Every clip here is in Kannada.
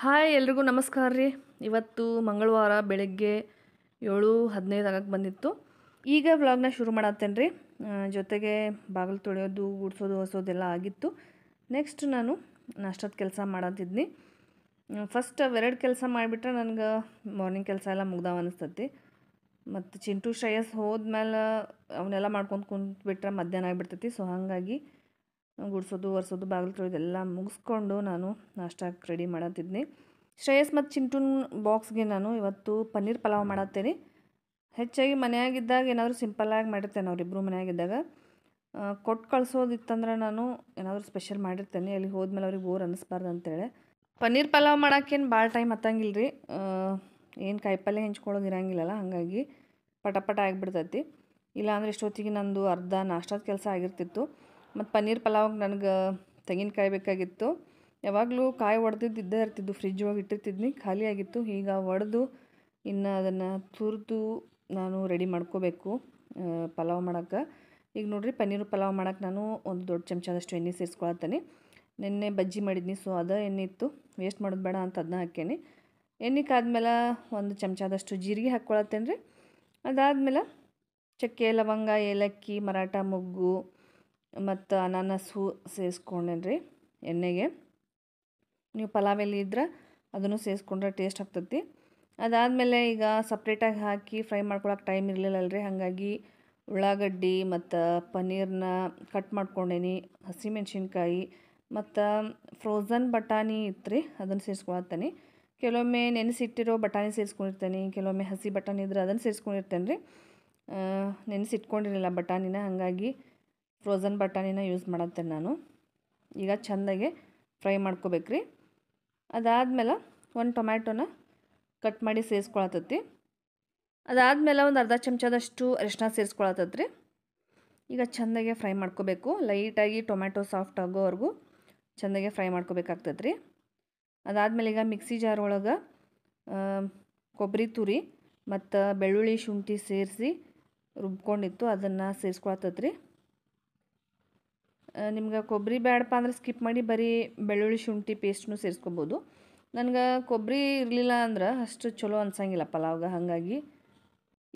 ಹಾಯ್ ಎಲ್ರಿಗೂ ನಮಸ್ಕಾರ ರೀ ಇವತ್ತು ಮಂಗಳವಾರ ಬೆಳಗ್ಗೆ ಏಳು ಹದಿನೈದು ಆಗಕ್ಕೆ ಬಂದಿತ್ತು ಈಗ ವ್ಲಾಗ್ನ ಶುರು ಮಾಡತ್ತೇನೆ ರೀ ಜೊತೆಗೆ ಬಾಗಿಲು ತೊಳೆಯೋದು ಗುಡಿಸೋದು ಹೊಸೋದೆಲ್ಲ ಆಗಿತ್ತು ನೆಕ್ಸ್ಟ್ ನಾನು ನಷ್ಟದ ಕೆಲಸ ಮಾಡತ್ತಿದ್ನಿ ಫಸ್ಟ್ ಅವೆರಡು ಕೆಲಸ ಮಾಡಿಬಿಟ್ರೆ ನನಗೆ ಮಾರ್ನಿಂಗ್ ಕೆಲಸ ಎಲ್ಲ ಮುಗ್ದಾವ ಅನಿಸ್ತತಿ ಮತ್ತು ಚಿಂಟು ಶ್ರೇಯಸ್ ಹೋದ್ಮೇಲೆ ಅವನ್ನೆಲ್ಲ ಮಾಡ್ಕೊಂಡು ಕುಂತ್ಬಿಟ್ರೆ ಮಧ್ಯಾಹ್ನ ಆಗಿಬಿಡ್ತೈತಿ ಸೊ ಹಾಗಾಗಿ ಗುಡಿಸೋದು ಒರೆಸೋದು ಬಾಗಿಲು ತೊಳೆದೆಲ್ಲ ಮುಗಿಸ್ಕೊಂಡು ನಾನು ನಾಷ್ಟ ರೆಡಿ ಮಾಡತ್ತಿದ್ನಿ ಶ್ರೇಯಸ್ ಮತ್ತು ಚಿಂಟುನ್ ಬಾಕ್ಸ್ಗೆ ನಾನು ಇವತ್ತು ಪನ್ನೀರ್ ಪಲಾವ್ ಮಾಡತ್ತೇನೆ ಹೆಚ್ಚಾಗಿ ಮನೆಯಾಗಿದ್ದಾಗ ಏನಾದರೂ ಸಿಂಪಲ್ಲಾಗಿ ಮಾಡಿರ್ತೇನೆ ಅವರಿಬ್ಬರು ಮನೆಯಾಗಿದ್ದಾಗ ಕೊಟ್ಟು ಕಳಿಸೋದಿತ್ತಂದ್ರೆ ನಾನು ಏನಾದರೂ ಸ್ಪೆಷಲ್ ಮಾಡಿರ್ತೇನೆ ಅಲ್ಲಿ ಹೋದ್ಮೇಲೆ ಅವ್ರಿಗೆ ಬೋರ್ ಅನ್ನಿಸ್ಬಾರ್ದು ಅಂತೇಳಿ ಪನ್ನೀರ್ ಪಲಾವ್ ಮಾಡೋಕ್ಕೇನು ಭಾಳ ಟೈಮ್ ಹತ್ತಂಗಿಲ್ಲ ರೀ ಏನು ಕಾಯಿಪಲ್ಲೆ ಹೆಂಚ್ಕೊಳ್ಳೋದು ಇರೋಂಗಿಲ್ಲಲ್ಲ ಹಾಗಾಗಿ ಪಟಪಟ ಪಟ ಆಗಿಬಿಡ್ತೈತಿ ಇಲ್ಲಾಂದ್ರೆ ಇಷ್ಟೊತ್ತಿಗೆ ನಂದು ಅರ್ಧ ನಾಷ್ಟಾದ ಕೆಲಸ ಆಗಿರ್ತಿತ್ತು ಮತ್ತು ಪನ್ನೀರ್ ಪಲಾವ್ಗೆ ನನಗೆ ತೆಂಗಿನಕಾಯಿ ಬೇಕಾಗಿತ್ತು ಯಾವಾಗಲೂ ಕಾಯಿ ಒಡೆದಿದ್ದು ಇದ್ದೇ ಇರ್ತಿದ್ದು ಫ್ರಿಜ್ ಒಳಗೆ ಇಟ್ಟಿರ್ತಿದ್ನಿ ಖಾಲಿಯಾಗಿತ್ತು ಈಗ ಒಡೆದು ಇನ್ನು ಅದನ್ನು ತುರಿದು ನಾನು ರೆಡಿ ಮಾಡ್ಕೋಬೇಕು ಪಲಾವ್ ಮಾಡೋಕ್ಕೆ ಈಗ ನೋಡಿರಿ ಪನ್ನೀರ್ ಪಲಾವ್ ಮಾಡೋಕೆ ನಾನು ಒಂದು ದೊಡ್ಡ ಚಮಚದಷ್ಟು ಎಣ್ಣೆ ಸೇರಿಸ್ಕೊಳತ್ತೀನಿ ನಿನ್ನೆ ಬಜ್ಜಿ ಮಾಡಿದ್ನಿ ಸೊ ಅದ ಎಣ್ಣೆ ಇತ್ತು ವೇಸ್ಟ್ ಮಾಡೋದು ಬೇಡ ಅಂತ ಅದನ್ನ ಹಾಕೇನಿ ಎಣ್ಣೆ ಕಾದ್ಮೇಲೆ ಒಂದು ಚಮಚದಷ್ಟು ಜೀರಿಗೆ ಹಾಕ್ಕೊಳತ್ತೇನೆ ರೀ ಅದಾದಮೇಲೆ ಚಕ್ಕೆ ಲವಂಗ ಏಲಕ್ಕಿ ಮರಾಠ ಮೊಗ್ಗು ಮತ್ತು ಅನಾನಸು ಸೇರಿಸ್ಕೊಂಡೇನ್ರಿ ಎಣ್ಣೆಗೆ ನೀವು ಪಲಾವ್ ಎಲ್ಲಿ ಇದ್ರೆ ಅದನ್ನು ಸೇರಿಸ್ಕೊಂಡ್ರೆ ಟೇಸ್ಟ್ ಆಗ್ತತಿ ಅದಾದಮೇಲೆ ಈಗ ಸಪ್ರೇಟಾಗಿ ಹಾಕಿ ಫ್ರೈ ಮಾಡ್ಕೊಳಕ್ಕೆ ಟೈಮ್ ಇರಲಿಲ್ಲಲ್ರಿ ಹಾಗಾಗಿ ಉಳ್ಳಾಗಡ್ಡಿ ಮತ್ತು ಪನ್ನೀರ್ನ ಕಟ್ ಮಾಡ್ಕೊಂಡೇನಿ ಹಸಿಮೆಣ್ಸಿನ್ಕಾಯಿ ಮತ್ತು ಫ್ರೋಝನ್ ಬಟಾಣಿ ಇತ್ತು ರೀ ಅದನ್ನು ಸೇರಿಸ್ಕೊಳತ್ತೀನಿ ಕೆಲವೊಮ್ಮೆ ನೆನೆಸಿಟ್ಟಿರೋ ಬಟಾಣಿ ಸೇರಿಸ್ಕೊಂಡಿರ್ತೇನೆ ಕೆಲವೊಮ್ಮೆ ಹಸಿ ಬಟಾಣಿ ಇದ್ರೆ ಅದನ್ನು ಸೇರಿಸ್ಕೊಂಡಿರ್ತೇನೆ ರೀ ನೆನೆಸಿಟ್ಕೊಂಡಿರಲಿಲ್ಲ ಬಟಾಣಿನ ಹಾಗಾಗಿ ಫ್ರೋಝನ್ ಬಟಾಣಿನ ಯೂಸ್ ಮಾಡತ್ತೇನೆ ನಾನು ಈಗ ಚೆಂದಾಗೆ ಫ್ರೈ ಮಾಡ್ಕೋಬೇಕ್ರಿ ಅದಾದಮೇಲೆ ಒಂದು ಟೊಮ್ಯಾಟೊನ ಕಟ್ ಮಾಡಿ ಸೇರಿಸ್ಕೊಳತೈತಿ ಅದಾದಮೇಲೆ ಒಂದು ಅರ್ಧ ಚಮಚದಷ್ಟು ಅರಿಶಿನ ಸೇರಿಸ್ಕೊಳತ್ತೈತ್ರಿ ಈಗ ಚೆಂದಾಗೆ ಫ್ರೈ ಮಾಡ್ಕೋಬೇಕು ಲೈಟಾಗಿ ಟೊಮ್ಯಾಟೊ ಸಾಫ್ಟ್ ಆಗೋವರೆಗೂ ಚೆಂದಾಗೆ ಫ್ರೈ ರೀ ಅದಾದಮೇಲೆ ಈಗ ಮಿಕ್ಸಿ ಜಾರ್ ಒಳಗೆ ಕೊಬ್ಬರಿ ತುರಿ ಮತ್ತು ಬೆಳ್ಳುಳ್ಳಿ ಶುಂಠಿ ಸೇರಿಸಿ ರುಬ್ಕೊಂಡಿತ್ತು ಅದನ್ನು ಸೇರಿಸ್ಕೊಳತ್ತೈತ್ರಿ ನಿಮ್ಗೆ ಕೊಬ್ಬರಿ ಬೇಡಪ್ಪ ಅಂದ್ರೆ ಸ್ಕಿಪ್ ಮಾಡಿ ಬರೀ ಬೆಳ್ಳುಳ್ಳಿ ಶುಂಠಿ ಪೇಸ್ಟ್ನು ಸೇರಿಸ್ಕೊಬೋದು ನನಗೆ ಕೊಬ್ಬರಿ ಇರಲಿಲ್ಲ ಅಂದ್ರೆ ಅಷ್ಟು ಚಲೋ ಅನ್ಸಂಗಿಲ್ಲ ಪಲಾವ್ಗೆ ಹಾಗಾಗಿ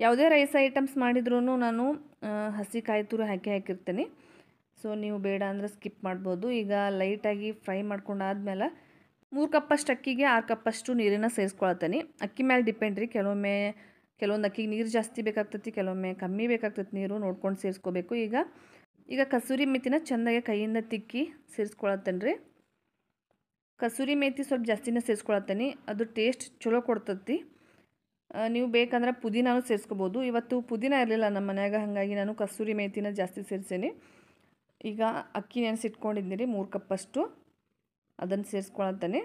ಯಾವುದೇ ರೈಸ್ ಐಟಮ್ಸ್ ಮಾಡಿದ್ರೂ ನಾನು ಹಸಿ ಕಾಯಿ ತುರು ಹಾಕಿ ಹಾಕಿರ್ತೀನಿ ಸೊ ನೀವು ಬೇಡ ಅಂದರೆ ಸ್ಕಿಪ್ ಮಾಡ್ಬೋದು ಈಗ ಲೈಟಾಗಿ ಫ್ರೈ ಮಾಡ್ಕೊಂಡಾದ್ಮೇಲೆ ಮೂರು ಕಪ್ಪಷ್ಟು ಅಕ್ಕಿಗೆ ಆರು ಕಪ್ಪಷ್ಟು ನೀರನ್ನು ಸೇರಿಸ್ಕೊಳತ್ತೀನಿ ಅಕ್ಕಿ ಮೇಲೆ ಡಿಪೆಂಡ್ ರೀ ಕೆಲವೊಮ್ಮೆ ಕೆಲವೊಂದು ಅಕ್ಕಿಗೆ ನೀರು ಜಾಸ್ತಿ ಬೇಕಾಗ್ತತಿ ಕೆಲವೊಮ್ಮೆ ಕಮ್ಮಿ ಬೇಕಾಗ್ತತಿ ನೀರು ನೋಡ್ಕೊಂಡು ಸೇರಿಸ್ಕೋಬೇಕು ಈಗ ಈಗ ಕಸೂರಿ ಮೇಥಿನ ಚೆಂದಾಗಿ ಕೈಯಿಂದ ತಿಕ್ಕಿ ಸೇರಿಸ್ಕೊಳತ್ತೇನೆ ಕಸೂರಿ ಮೇಥಿ ಸ್ವಲ್ಪ ಜಾಸ್ತಿನೇ ಸೇರಿಸ್ಕೊಳತ್ತೇನೆ ಅದು ಟೇಸ್ಟ್ ಚಲೋ ಕೊಡ್ತತಿ ನೀವು ಬೇಕಂದ್ರೆ ಪುದೀನಾನು ಸೇರಿಸ್ಕೋಬೋದು ಇವತ್ತು ಪುದೀನ ಇರಲಿಲ್ಲ ನಮ್ಮ ಮನೆಯಾಗ ಹಾಗಾಗಿ ನಾನು ಕಸೂರಿ ಮೇಥಿನ ಜಾಸ್ತಿ ಸೇರಿಸೇನೆ ಈಗ ಅಕ್ಕಿ ನೆನೆಸಿಟ್ಕೊಂಡಿದ್ದೀನಿ ಮೂರು ಕಪ್ಪಷ್ಟು ಅದನ್ನು ಸೇರಿಸ್ಕೊಳತ್ತೇನೆ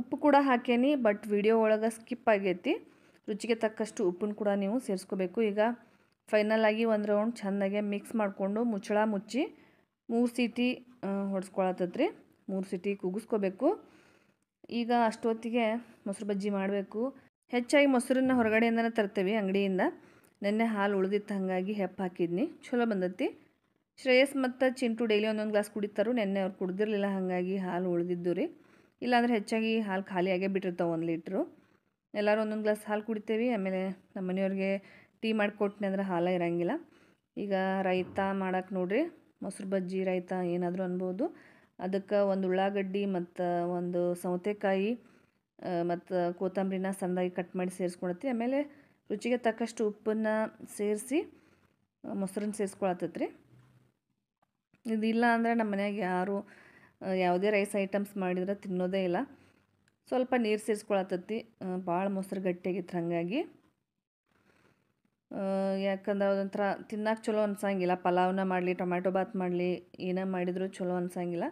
ಉಪ್ಪು ಕೂಡ ಹಾಕೇನಿ ಬಟ್ ವಿಡಿಯೋ ಒಳಗೆ ಸ್ಕಿಪ್ ಆಗೈತಿ ರುಚಿಗೆ ತಕ್ಕಷ್ಟು ಉಪ್ಪನ್ನು ಕೂಡ ನೀವು ಸೇರಿಸ್ಕೋಬೇಕು ಈಗ ಫೈನಲ್ ಆಗಿ ಒಂದು ರೌಂಡ್ ಚೆಂದಾಗೆ ಮಿಕ್ಸ್ ಮಾಡಿಕೊಂಡು ಮುಚ್ಚಳ ಮುಚ್ಚಿ ಮೂರು ಸೀಟಿ ಹೊಡೆಸ್ಕೊಳತ್ತದ್ರಿ ಮೂರು ಸೀಟಿ ಕೂಗಿಸ್ಕೋಬೇಕು ಈಗ ಅಷ್ಟೊತ್ತಿಗೆ ಮೊಸರು ಬಜ್ಜಿ ಮಾಡಬೇಕು ಹೆಚ್ಚಾಗಿ ಮೊಸರನ್ನ ಹೊರಗಡೆಯಿಂದನೇ ತರ್ತೇವೆ ಅಂಗಡಿಯಿಂದ ನೆನ್ನೆ ಹಾಲು ಉಳಿದಿತ್ತು ಹಾಗಾಗಿ ಹೆಪ್ಪು ಹಾಕಿದ್ನಿ ಚಲೋ ಬಂದೈತಿ ಶ್ರೇಯಸ್ ಮತ್ತು ಚಿಂಟು ಡೈಲಿ ಒಂದೊಂದು ಗ್ಲಾಸ್ ಕುಡಿತಾರು ನೆನ್ನೆ ಅವ್ರು ಕುಡಿದಿರಲಿಲ್ಲ ಹಾಗಾಗಿ ಹಾಲು ಉಳಿದಿದ್ದು ರೀ ಇಲ್ಲಾಂದ್ರೆ ಹೆಚ್ಚಾಗಿ ಹಾಲು ಖಾಲಿಯಾಗೇ ಬಿಟ್ಟಿರ್ತಾವೆ ಒಂದು ಲೀಟ್ರು ಎಲ್ಲರೂ ಒಂದೊಂದು ಗ್ಲಾಸ್ ಹಾಲು ಕುಡಿತೇವೆ ಆಮೇಲೆ ನಮ್ಮ ಮನೆಯವ್ರಿಗೆ ಟೀ ಮಾಡಿಕೊಟ್ನಿ ಅಂದ್ರೆ ಹಾಲ ಇರಂಗಿಲ್ಲ ಈಗ ರೈತ ಮಾಡಕ್ಕೆ ನೋಡ್ರಿ ಮೊಸರು ಬಜ್ಜಿ ರೈತ ಏನಾದರೂ ಅನ್ಬೋದು ಅದಕ್ಕೆ ಒಂದು ಉಳ್ಳಾಗಡ್ಡಿ ಮತ್ತು ಒಂದು ಸೌತೆಕಾಯಿ ಮತ್ತು ಕೊತ್ತಂಬರಿನ ಸಣ್ಣದಾಗಿ ಕಟ್ ಮಾಡಿ ಸೇರಿಸ್ಕೊಳತ್ತಿ ಆಮೇಲೆ ರುಚಿಗೆ ತಕ್ಕಷ್ಟು ಉಪ್ಪನ್ನು ಸೇರಿಸಿ ಮೊಸರನ್ನ ಸೇರಿಸ್ಕೊಳತ್ತೈತಿ ರೀ ಇದಿಲ್ಲ ಅಂದರೆ ನಮ್ಮ ಮನೆಯಾಗೆ ಯಾರು ಯಾವುದೇ ರೈಸ್ ಐಟಮ್ಸ್ ಮಾಡಿದ್ರೆ ತಿನ್ನೋದೇ ಇಲ್ಲ ಸ್ವಲ್ಪ ನೀರು ಸೇರಿಸ್ಕೊಳತ್ತೈತಿ ಭಾಳ ಮೊಸರು ಗಟ್ಟಿಯಾಗಿತ್ತು ಹಾಗಾಗಿ ಯಾಕಂದ್ರೆ ಅದೊಂಥರ ತಿನ್ನಕ್ಕೆ ಚಲೋ ಅನ್ಸಂಗಿಲ್ಲ ಪಲಾವ್ನ ಮಾಡಲಿ ಟೊಮ್ಯಾಟೊ ಬಾತ್ ಮಾಡಲಿ ಏನೇ ಮಾಡಿದರೂ ಚಲೋ ಅನ್ಸಂಗಿಲ್ಲ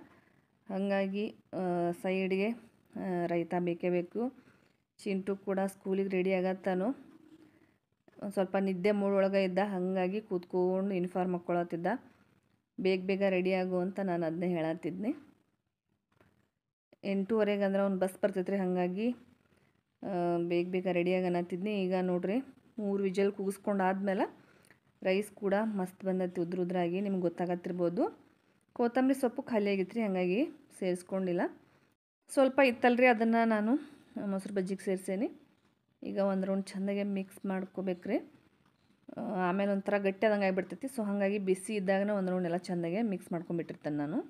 ಹಾಗಾಗಿ ಸೈಡ್ಗೆ ರೈತ ಬೇಕೇ ಬೇಕು ಚಿಂಟು ಕೂಡ ಸ್ಕೂಲಿಗೆ ರೆಡಿ ಆಗತ್ತಾನು ಒಂದು ಸ್ವಲ್ಪ ನಿದ್ದೆ ಮೂಡೊಳಗೆ ಇದ್ದ ಹಾಗಾಗಿ ಕೂತ್ಕೊಂಡು ಯೂನಿಫಾರ್ಮ್ ಹಾಕ್ಕೊಳತ್ತಿದ್ದ ಬೇಗ ಬೇಗ ರೆಡಿ ಆಗು ಅಂತ ನಾನು ಅದನ್ನೇ ಹೇಳತ್ತಿದ್ನಿ ಎಂಟೂವರೆಗೆ ಅಂದ್ರೆ ಅವ್ನು ಬಸ್ ಬರ್ತೈತ್ರಿ ಹಾಗಾಗಿ ಬೇಗ ಬೇಗ ರೆಡಿಯಾಗಿ ಅನ್ನತ್ತಿದ್ನಿ ಈಗ ನೋಡ್ರಿ ಮೂರು ವಿಜಲ್ ಕೂಗಿಸ್ಕೊಂಡಾದ್ಮೇಲೆ ರೈಸ್ ಕೂಡ ಮಸ್ತ್ ಬಂದೈತಿ ಉದ್ರ ಉದ್ರಾಗಿ ನಿಮ್ಗೆ ಗೊತ್ತಾಗತ್ತಿರ್ಬೋದು ಕೊತ್ತಂಬರಿ ಸೊಪ್ಪು ಖಾಲಿ ಆಗಿತ್ತು ರೀ ಹಾಗಾಗಿ ಸೇರಿಸ್ಕೊಂಡಿಲ್ಲ ಸ್ವಲ್ಪ ಇತ್ತಲ್ರಿ ಅದನ್ನು ನಾನು ಮೊಸರು ಬಜ್ಜಿಗೆ ಸೇರಿಸೇನಿ ಈಗ ಒಂದು ರೌಂಡ್ ಚೆಂದಾಗೆ ಮಿಕ್ಸ್ ಮಾಡ್ಕೋಬೇಕ್ರಿ ಆಮೇಲೆ ಒಂಥರ ಗಟ್ಟಿ ಆದಂಗೆ ಆಗಿಬಿಡ್ತೈತಿ ಸೊ ಹಾಗಾಗಿ ಬಿಸಿ ಇದ್ದಾಗನೇ ಒಂದು ರೌಂಡ್ ಎಲ್ಲ ಚೆಂದಾಗೆ ಮಿಕ್ಸ್ ಮಾಡ್ಕೊಂಬಿಟ್ಟಿರ್ತೇನೆ ನಾನು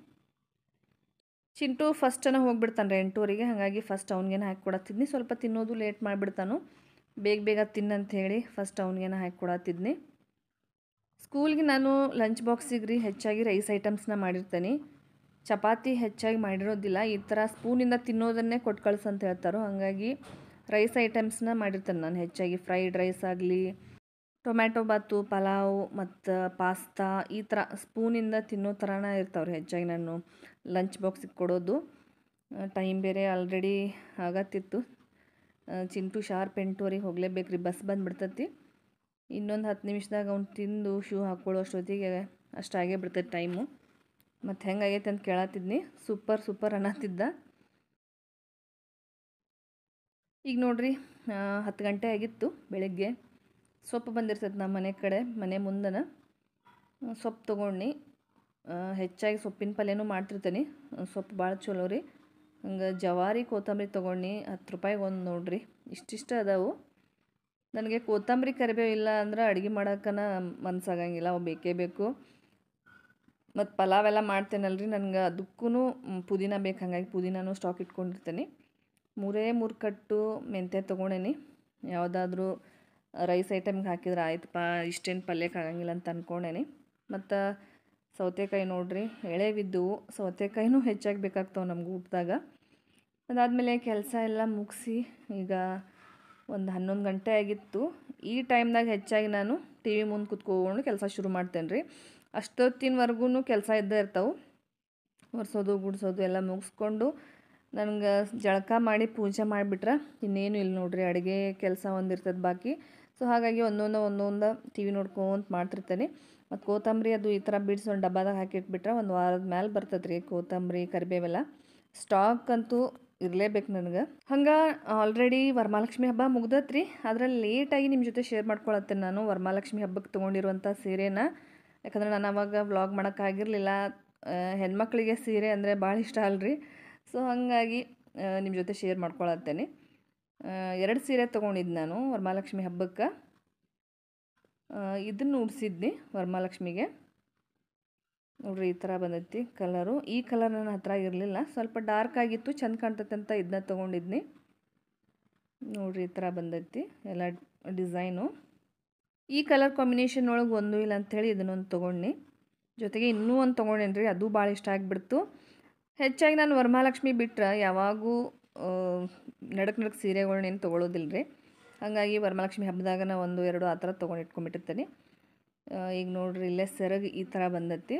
ಚಿಂಟು ಫಸ್ಟನ್ನು ಹೋಗಿಬಿಡ್ತಾನೆ ರೀ ಎಂಟೂರಿಗೆ ಹಾಗಾಗಿ ಫಸ್ಟ್ ಅವ್ನಿಗೇನು ಹಾಕಿ ಕೊಡತ್ತಿದ್ನಿ ಸ್ವಲ್ಪ ತಿನ್ನೋದು ಲೇಟ್ ಮಾಡಿಬಿಡ್ತಾನು ಬೇಗ ಬೇಗ ತಿನ್ನಂತ ಹೇಳಿ ಫಸ್ಟ್ ನಾನು ಹಾಕಿ ಕೊಡತ್ತಿದ್ನಿ ಸ್ಕೂಲ್ಗೆ ನಾನು ಲಂಚ್ ಬಾಕ್ಸಿಗೆ ರೀ ಹೆಚ್ಚಾಗಿ ರೈಸ್ ಐಟಮ್ಸ್ನ ಮಾಡಿರ್ತೀನಿ ಚಪಾತಿ ಹೆಚ್ಚಾಗಿ ಮಾಡಿರೋದಿಲ್ಲ ಈ ಥರ ಸ್ಪೂನಿಂದ ತಿನ್ನೋದನ್ನೇ ಕೊಟ್ಟು ಅಂತ ಹೇಳ್ತಾರೋ ಹಾಗಾಗಿ ರೈಸ್ ಐಟಮ್ಸ್ನ ಮಾಡಿರ್ತೇನೆ ನಾನು ಹೆಚ್ಚಾಗಿ ಫ್ರೈಡ್ ರೈಸ್ ಆಗಲಿ ಟೊಮ್ಯಾಟೊ ಬಾತು ಪಲಾವ್ ಮತ್ತು ಪಾಸ್ತಾ ಈ ಥರ ಸ್ಪೂನಿಂದ ತಿನ್ನೋ ಥರನೇ ಇರ್ತಾವ್ರಿ ಹೆಚ್ಚಾಗಿ ನಾನು ಲಂಚ್ ಬಾಕ್ಸಿಗೆ ಕೊಡೋದು ಟೈಮ್ ಬೇರೆ ಆಲ್ರೆಡಿ ಆಗತ್ತಿತ್ತು ಚಿಂಟು ಶಾರ್ಪ್ ಎಂಟುವರೆಗೆ ಹೋಗಲೇಬೇಕು ರೀ ಬಸ್ ಬಂದುಬಿಡ್ತತಿ ಇನ್ನೊಂದು ಹತ್ತು ನಿಮಿಷದಾಗ ಅವ್ನು ತಿಂದು ಶೂ ಹಾಕ್ಕೊಳ್ಳೋ ಅಷ್ಟೊತ್ತಿಗೆ ಅಷ್ಟಾಗೇ ಬಿಡ್ತೈತಿ ಟೈಮು ಮತ್ತು ಹೆಂಗಾಗೈತೆ ಅಂತ ಕೇಳತ್ತಿದ್ನಿ ಸೂಪರ್ ಸೂಪರ್ ಅನ್ನತ್ತಿದ್ದ ಈಗ ನೋಡ್ರಿ ಹತ್ತು ಗಂಟೆ ಆಗಿತ್ತು ಬೆಳಗ್ಗೆ ಸೊಪ್ಪು ಬಂದಿರ್ತೈತೆ ನಮ್ಮ ಮನೆ ಕಡೆ ಮನೆ ಮುಂದನ ಸೊಪ್ಪು ತೊಗೊಂಡು ಹೆಚ್ಚಾಗಿ ಸೊಪ್ಪಿನ ಪಲ್ಯನೂ ಮಾಡ್ತಿರ್ತೀನಿ ಸೊಪ್ಪು ಭಾಳ ಚಲೋ ರೀ ಹಂಗೆ ಜವಾರಿ ಕೊತ್ತಂಬರಿ ತೊಗೊಂಡು ಹತ್ತು ರೂಪಾಯಿಗೆ ಒಂದು ನೋಡಿರಿ ಇಷ್ಟಿಷ್ಟು ಅದಾವು ನನಗೆ ಕೊತ್ತಂಬರಿ ಕರಿಬೇವು ಇಲ್ಲ ಅಂದ್ರೆ ಅಡುಗೆ ಮಾಡೋಕ್ಕನ ಮನ್ಸಾಗಂಗಿಲ್ಲ ಅವು ಬೇಕೇ ಬೇಕು ಮತ್ತು ಪಲಾವ್ ಎಲ್ಲ ಮಾಡ್ತೇನಲ್ರಿ ನನಗೆ ಅದಕ್ಕೂ ಪುದೀನ ಬೇಕು ಹಾಗಾಗಿ ಪುದೀನೂ ಸ್ಟಾಕ್ ಇಟ್ಕೊಂಡಿರ್ತೇನೆ ಮೂರೇ ಮೂರು ಕಟ್ಟು ಮೆಂತ್ಯ ತೊಗೊಂಡೇನಿ ಯಾವುದಾದ್ರೂ ರೈಸ್ ಐಟಮ್ಗೆ ಹಾಕಿದ್ರೆ ಆಯ್ತಪ್ಪ ಇಷ್ಟೇನು ಪಲ್ಯಕ್ಕೆ ಆಗಂಗಿಲ್ಲ ಅಂತ ಅಂದ್ಕೊಂಡೇನಿ ಮತ್ತು ಸೌತೆಕಾಯಿ ನೋಡ್ರಿ ಎಳೆವಿದ್ದವು ಸೌತೆಕಾಯಿನೂ ಹೆಚ್ಚಾಗಿ ಬೇಕಾಗ್ತಾವೆ ನಮ್ಗೆ ಊಟದಾಗ ಅದಾದಮೇಲೆ ಕೆಲಸ ಎಲ್ಲ ಮುಗಿಸಿ ಈಗ ಒಂದು ಹನ್ನೊಂದು ಗಂಟೆ ಆಗಿತ್ತು ಈ ಟೈಮ್ದಾಗ ಹೆಚ್ಚಾಗಿ ನಾನು ಟಿ ವಿ ಮುಂದೆ ಕುತ್ಕೊಂಡು ಕೆಲಸ ಶುರು ಮಾಡ್ತೇನೆ ರೀ ಅಷ್ಟೊತ್ತಿನವರೆಗೂ ಕೆಲಸ ಇದ್ದೇ ಇರ್ತಾವೆ ಒರೆಸೋದು ಗುಡಿಸೋದು ಎಲ್ಲ ಮುಗಿಸ್ಕೊಂಡು ನನಗೆ ಜಳಕ ಮಾಡಿ ಪೂಜೆ ಮಾಡಿಬಿಟ್ರೆ ಇನ್ನೇನು ಇಲ್ಲ ನೋಡ್ರಿ ಅಡುಗೆ ಕೆಲಸ ಒಂದು ಇರ್ತದೆ ಬಾಕಿ ಸೊ ಹಾಗಾಗಿ ಒಂದೊಂದು ಒಂದೊಂದು ಟಿ ವಿ ನೋಡ್ಕೊಂತ ಮಾಡ್ತಿರ್ತೇನೆ ಮತ್ತು ಕೋತಂಬರಿ ಅದು ಈ ಥರ ಬಿಡಿಸಿ ಒಂದು ಡಬ್ಬಾದಾಗ ಹಾಕಿಟ್ಬಿಟ್ರೆ ಒಂದು ವಾರದ ಮೇಲೆ ಬರ್ತದ್ರಿ ರೀ ಕೋತಂಬರಿ ಕರಿಬೇವೆಲ್ಲ ಸ್ಟಾಕ್ ಅಂತೂ ಇರಲೇಬೇಕು ನನಗೆ ಹಂಗೆ ಆಲ್ರೆಡಿ ವರಮಹಾಲಕ್ಷ್ಮಿ ಹಬ್ಬ ಮುಗ್ದತ್ರಿ ಅದರಲ್ಲಿ ಲೇಟಾಗಿ ನಿಮ್ಮ ಜೊತೆ ಶೇರ್ ಮಾಡ್ಕೊಳತ್ತೇನೆ ನಾನು ವರಮಹಾಲಕ್ಷ್ಮಿ ಹಬ್ಬಕ್ಕೆ ತೊಗೊಂಡಿರುವಂಥ ಸೀರೆನ ಯಾಕಂದರೆ ನಾನು ಅವಾಗ ವ್ಲಾಗ್ ಮಾಡೋಕ್ಕಾಗಿರಲಿಲ್ಲ ಹೆಣ್ಮಕ್ಳಿಗೆ ಸೀರೆ ಅಂದರೆ ಭಾಳ ಇಷ್ಟ ಅಲ್ರಿ ಸೊ ಹಾಗಾಗಿ ನಿಮ್ಮ ಜೊತೆ ಶೇರ್ ಮಾಡ್ಕೊಳತ್ತೇನೆ ಎರಡು ಸೀರೆ ತೊಗೊಂಡಿದ್ದು ನಾನು ವರಮಹಾಲಕ್ಷ್ಮಿ ಹಬ್ಬಕ್ಕೆ ಇದನ್ನು ಉಡಿಸಿದ್ನಿ ವರಮಹಾಲಕ್ಷ್ಮಿಗೆ ನೋಡ್ರಿ ಈ ಥರ ಬಂದೈತಿ ಕಲರು ಈ ಕಲರ್ ನನ್ನ ಹತ್ರ ಇರಲಿಲ್ಲ ಸ್ವಲ್ಪ ಡಾರ್ಕ್ ಆಗಿತ್ತು ಚೆಂದ ಕಾಣ್ತೈತೆ ಅಂತ ಇದನ್ನ ತೊಗೊಂಡಿದ್ನಿ ನೋಡ್ರಿ ಈ ಥರ ಬಂದೈತಿ ಎಲ್ಲ ಡಿಸೈನು ಈ ಕಲರ್ ಕಾಂಬಿನೇಷನ್ ಒಳಗೆ ಒಂದು ಇಲ್ಲ ಅಂಥೇಳಿ ಇದನ್ನೊಂದು ತೊಗೊಂಡಿ ಜೊತೆಗೆ ಇನ್ನೂ ಒಂದು ತೊಗೊಂಡೇನ್ರಿ ರೀ ಅದು ಭಾಳ ಇಷ್ಟ ಆಗಿಬಿಡ್ತು ಹೆಚ್ಚಾಗಿ ನಾನು ವರಮಹಾಲಕ್ಷ್ಮಿ ಬಿಟ್ಟರೆ ಯಾವಾಗೂ ನಡಕ್ ನಡಕ್ ಸೀರೆಗಳನ್ನೇನು ತೊಗೊಳೋದಿಲ್ಲ ರೀ ಹಾಗಾಗಿ ವರಮಹಾಲಕ್ಷ್ಮಿ ಹಬ್ಬದಾಗ ನಾನು ಒಂದು ಎರಡು ಆ ಥರ ತೊಗೊಂಡು ಈಗ ನೋಡ್ರಿ ಇಲ್ಲೇ ಸೆರಗು ಈ ಥರ ಬಂದೈತಿ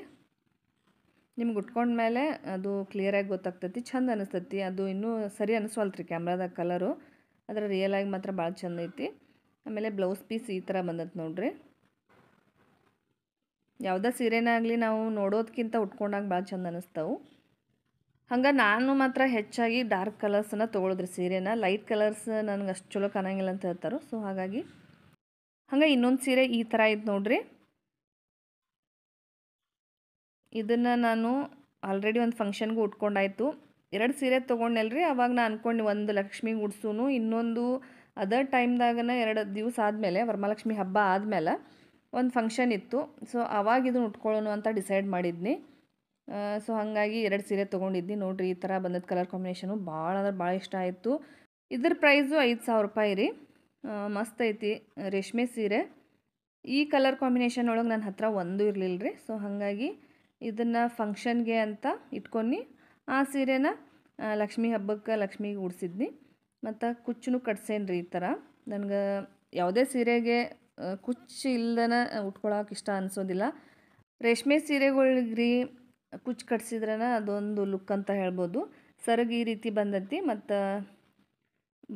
ನಿಮ್ಗೆ ಮೇಲೆ ಅದು ಕ್ಲಿಯರಾಗಿ ಗೊತ್ತಾಗ್ತೈತಿ ಚಂದ ಅನಿಸ್ತೈತಿ ಅದು ಇನ್ನೂ ಸರಿ ಅನಿಸ್ವಲ್ತ್ರಿ ಕ್ಯಾಮ್ರಾದ ಕಲರು ಅದರ ರಿಯಲಾಗಿ ಮಾತ್ರ ಭಾಳ ಚಂದ ಐತಿ ಆಮೇಲೆ ಬ್ಲೌಸ್ ಪೀಸ್ ಈ ಥರ ಬಂದತ್ ನೋಡ್ರಿ ಯಾವುದೇ ಸೀರೆನಾಗಲಿ ನಾವು ನೋಡೋದಕ್ಕಿಂತ ಉಟ್ಕೊಂಡಾಗ ಭಾಳ ಚಂದ ಅನಿಸ್ತವೆ ಹಂಗೆ ನಾನು ಮಾತ್ರ ಹೆಚ್ಚಾಗಿ ಡಾರ್ಕ್ ಕಲರ್ಸನ್ನ ತೊಗೊಳಿದ್ರಿ ಸೀರೆನ ಲೈಟ್ ಕಲರ್ಸ್ ನನಗೆ ಅಷ್ಟು ಚಲೋ ಕಾಣಂಗಿಲ್ಲ ಅಂತ ಹೇಳ್ತಾರೋ ಸೊ ಹಾಗಾಗಿ ಹಂಗೆ ಇನ್ನೊಂದು ಸೀರೆ ಈ ಥರ ಐತೆ ನೋಡ್ರಿ ಇದನ್ನು ನಾನು ಆಲ್ರೆಡಿ ಒಂದು ಫಂಕ್ಷನ್ಗೂ ಉಟ್ಕೊಂಡಾಯಿತು ಎರಡು ಸೀರೆ ತೊಗೊಂಡಲ್ರಿ ಅವಾಗ ನಾನು ಅಂದ್ಕೊಂಡು ಒಂದು ಲಕ್ಷ್ಮಿ ಉಡ್ಸೂನು ಇನ್ನೊಂದು ಅದರ್ ಟೈಮ್ದಾಗನ ಎರಡು ದಿವಸ ಆದಮೇಲೆ ವರಮಾಲಕ್ಷ್ಮಿ ಹಬ್ಬ ಆದಮೇಲೆ ಒಂದು ಫಂಕ್ಷನ್ ಇತ್ತು ಸೊ ಅವಾಗ ಇದನ್ನು ಉಟ್ಕೊಳ್ಳೋಣ ಅಂತ ಡಿಸೈಡ್ ಮಾಡಿದ್ನಿ ಸೊ ಹಾಗಾಗಿ ಎರಡು ಸೀರೆ ತೊಗೊಂಡಿದ್ನಿ ನೋಡಿರಿ ಈ ಥರ ಬಂದದ ಕಲರ್ ಕಾಂಬಿನೇಷನು ಭಾಳ ಅಂದ್ರೆ ಭಾಳ ಇಷ್ಟ ಆಯಿತು ಇದ್ರ ಪ್ರೈಸು ಐದು ಸಾವಿರ ರೂಪಾಯಿ ರೀ ಮಸ್ತ್ ಐತಿ ರೇಷ್ಮೆ ಸೀರೆ ಈ ಕಲರ್ ಕಾಂಬಿನೇಷನ್ ಒಳಗೆ ನನ್ನ ಹತ್ರ ಒಂದು ಇರಲಿಲ್ಲ ರೀ ಸೊ ಹಾಗಾಗಿ ಇದನ್ನು ಫಂಕ್ಷನ್ಗೆ ಅಂತ ಇಟ್ಕೊಂಡು ಆ ಸೀರೆನ ಲಕ್ಷ್ಮಿ ಹಬ್ಬಕ್ಕೆ ಲಕ್ಷ್ಮಿಗೆ ಉಡ್ಸಿದ್ನಿ ಮತ್ತು ಕಟ್ಸೇನು ರೀ ಈ ಥರ ನನಗೆ ಯಾವುದೇ ಸೀರೆಗೆ ಕುಚ್ಚು ಇಲ್ದನ ಉಟ್ಕೊಳಕ್ಕೆ ಇಷ್ಟ ಅನಿಸೋದಿಲ್ಲ ರೇಷ್ಮೆ ರೀ ಕುಚ್ಚು ಕಟ್ಸಿದ್ರನ ಅದೊಂದು ಲುಕ್ ಅಂತ ಹೇಳ್ಬೋದು ಸರಗ್ ಈ ರೀತಿ ಬಂದೈತಿ ಮತ್ತು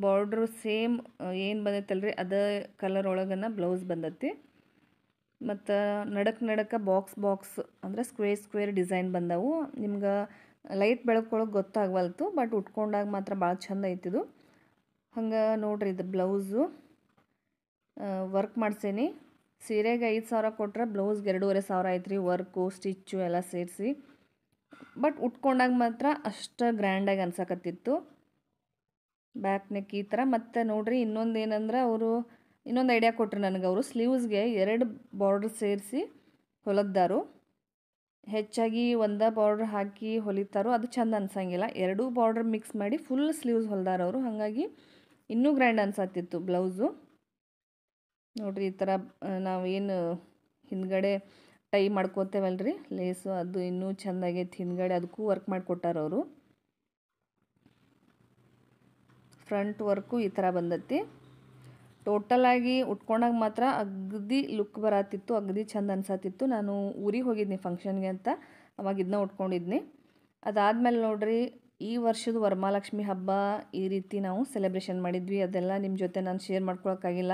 ಬಾರ್ಡ್ರು ಸೇಮ್ ಏನು ಬಂದೈತಲ್ರಿ ಅದೇ ಕಲರ್ ಒಳಗನ ಬ್ಲೌಸ್ ಬಂದತಿ ಮತ್ತು ನಡಕ್ಕೆ ನಡಕ್ಕೆ ಬಾಕ್ಸ್ ಬಾಕ್ಸ್ ಅಂದರೆ ಸ್ಕ್ವೇರ್ ಸ್ಕ್ವೇರ್ ಡಿಸೈನ್ ಬಂದವು ನಿಮ್ಗೆ ಲೈಟ್ ಬೆಳಕೊಳಗೆ ಗೊತ್ತಾಗವಲ್ತು ಬಟ್ ಉಟ್ಕೊಂಡಾಗ ಮಾತ್ರ ಭಾಳ ಚಂದ ಐತಿದು ಹಂಗೆ ನೋಡ್ರಿ ಇದು ಬ್ಲೌಸು ವರ್ಕ್ ಮಾಡ್ಸೇನಿ ಸೀರೆಗೆ ಐದು ಸಾವಿರ ಕೊಟ್ಟರೆ ಬ್ಲೌಸ್ಗೆ ಎರಡೂವರೆ ಸಾವಿರ ಐತ್ರಿ ವರ್ಕು ಸ್ಟಿಚ್ಚು ಎಲ್ಲ ಸೇರಿಸಿ ಬಟ್ ಉಟ್ಕೊಂಡಾಗ ಮಾತ್ರ ಅಷ್ಟು ಗ್ರ್ಯಾಂಡಾಗಿ ಅನ್ಸಕತ್ತಿತ್ತು ಬ್ಯಾಕ್ ನೆಕ್ ಈ ಥರ ಮತ್ತು ನೋಡ್ರಿ ಇನ್ನೊಂದು ಏನಂದ್ರೆ ಅವರು ಇನ್ನೊಂದು ಐಡಿಯಾ ಕೊಟ್ಟರು ನನಗೆ ಅವರು ಸ್ಲೀವ್ಸ್ಗೆ ಎರಡು ಬಾರ್ಡ್ರ್ ಸೇರಿಸಿ ಹೊಲದ್ದಾರು ಹೆಚ್ಚಾಗಿ ಒಂದ ಬಾರ್ಡ್ರ್ ಹಾಕಿ ಹೊಲಿತಾರೋ ಅದು ಚೆಂದ ಅನ್ಸಂಗಿಲ್ಲ ಎರಡೂ ಬಾರ್ಡ್ರ್ ಮಿಕ್ಸ್ ಮಾಡಿ ಫುಲ್ ಸ್ಲೀವ್ಸ್ ಹೊಲದಾರವರು ಹಾಗಾಗಿ ಇನ್ನೂ ಗ್ರ್ಯಾಂಡ್ ಅನ್ಸತ್ತಿತ್ತು ಬ್ಲೌಸು ನೋಡಿರಿ ಈ ಥರ ನಾವೇನು ಹಿಂದ್ಗಡೆ ಟೈ ಮಾಡ್ಕೋತೇವಲ್ರಿ ಲೇಸು ಅದು ಇನ್ನೂ ಚೆಂದಾಗೈತಿ ಹಿಂದ್ಗಡೆ ಅದಕ್ಕೂ ವರ್ಕ್ ಮಾಡಿಕೊಟ್ಟಾರವರು ಫ್ರಂಟ್ ವರ್ಕು ಈ ಥರ ಬಂದತಿ ಟೋಟಲಾಗಿ ಉಟ್ಕೊಂಡಾಗ ಮಾತ್ರ ಅಗದಿ ಲುಕ್ ಬರತ್ತಿತ್ತು ಅಗದಿ ಚಂದ ಅನ್ಸತ್ತಿತ್ತು ನಾನು ಊರಿಗೆ ಹೋಗಿದ್ನಿ ಫಂಕ್ಷನ್ಗೆ ಅಂತ ಅವಾಗ ಇದನ್ನ ಉಟ್ಕೊಂಡಿದ್ನಿ ಅದಾದಮೇಲೆ ನೋಡ್ರಿ ಈ ವರ್ಷದ ವರಮಹಾಲಕ್ಷ್ಮಿ ಹಬ್ಬ ಈ ರೀತಿ ನಾವು ಸೆಲೆಬ್ರೇಷನ್ ಮಾಡಿದ್ವಿ ಅದೆಲ್ಲ ನಿಮ್ಮ ಜೊತೆ ನಾನು ಶೇರ್ ಮಾಡ್ಕೊಳಕ್ಕಾಗಿಲ್ಲ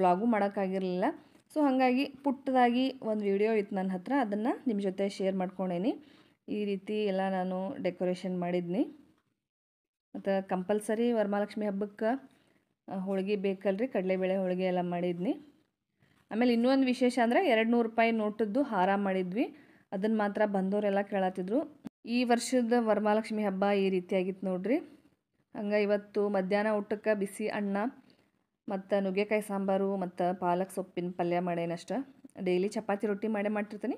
ವ್ಲಾಗೂ ಮಾಡೋಕ್ಕಾಗಿರಲಿಲ್ಲ ಸೊ ಹಾಗಾಗಿ ಪುಟ್ಟದಾಗಿ ಒಂದು ವಿಡಿಯೋ ಇತ್ತು ನನ್ನ ಹತ್ರ ಅದನ್ನು ನಿಮ್ಮ ಜೊತೆ ಶೇರ್ ಮಾಡ್ಕೊಂಡೇನಿ ಈ ರೀತಿ ಎಲ್ಲ ನಾನು ಡೆಕೋರೇಷನ್ ಮಾಡಿದ್ನಿ ಮತ್ತು ಕಂಪಲ್ಸರಿ ವರಮಹಾಲಕ್ಷ್ಮಿ ಹಬ್ಬಕ್ಕೆ ಹೋಳಿಗೆ ಬೇಕಲ್ರಿ ಕಡಲೆಬೇಳೆ ಹೋಳಿಗೆ ಎಲ್ಲ ಮಾಡಿದ್ನಿ ಆಮೇಲೆ ಇನ್ನೊಂದು ವಿಶೇಷ ಅಂದರೆ ಎರಡು ನೂರು ರೂಪಾಯಿ ನೋಟದ್ದು ಹಾರ ಮಾಡಿದ್ವಿ ಅದನ್ನು ಮಾತ್ರ ಬಂದವರೆಲ್ಲ ಕೇಳತ್ತಿದ್ರು ಈ ವರ್ಷದ ವರಮಹಾಲಕ್ಷ್ಮಿ ಹಬ್ಬ ಈ ರೀತಿಯಾಗಿತ್ತು ನೋಡ್ರಿ ಹಂಗೆ ಇವತ್ತು ಮಧ್ಯಾಹ್ನ ಊಟಕ್ಕೆ ಬಿಸಿ ಅನ್ನ ಮತ್ತು ನುಗ್ಗೆಕಾಯಿ ಸಾಂಬಾರು ಮತ್ತು ಪಾಲಕ್ ಸೊಪ್ಪಿನ ಪಲ್ಯ ಮಾಡೇನಷ್ಟ ಡೈಲಿ ಚಪಾತಿ ರೊಟ್ಟಿ ಮಾಡೇ ಮಾಡಿರ್ತೀನಿ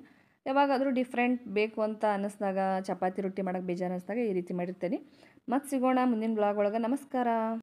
ಯಾವಾಗಾದರೂ ಡಿಫ್ರೆಂಟ್ ಬೇಕು ಅಂತ ಅನ್ನಿಸ್ದಾಗ ಚಪಾತಿ ರೊಟ್ಟಿ ಮಾಡೋಕ್ಕೆ ಬೇಜಾರು ಅನ್ನಿಸ್ದಾಗ ಈ ರೀತಿ ಮಾಡಿರ್ತೀನಿ ಮತ್ತು ಸಿಗೋಣ ಮುಂದಿನ ಬ್ಲಾಗ್ ಒಳಗೆ ನಮಸ್ಕಾರ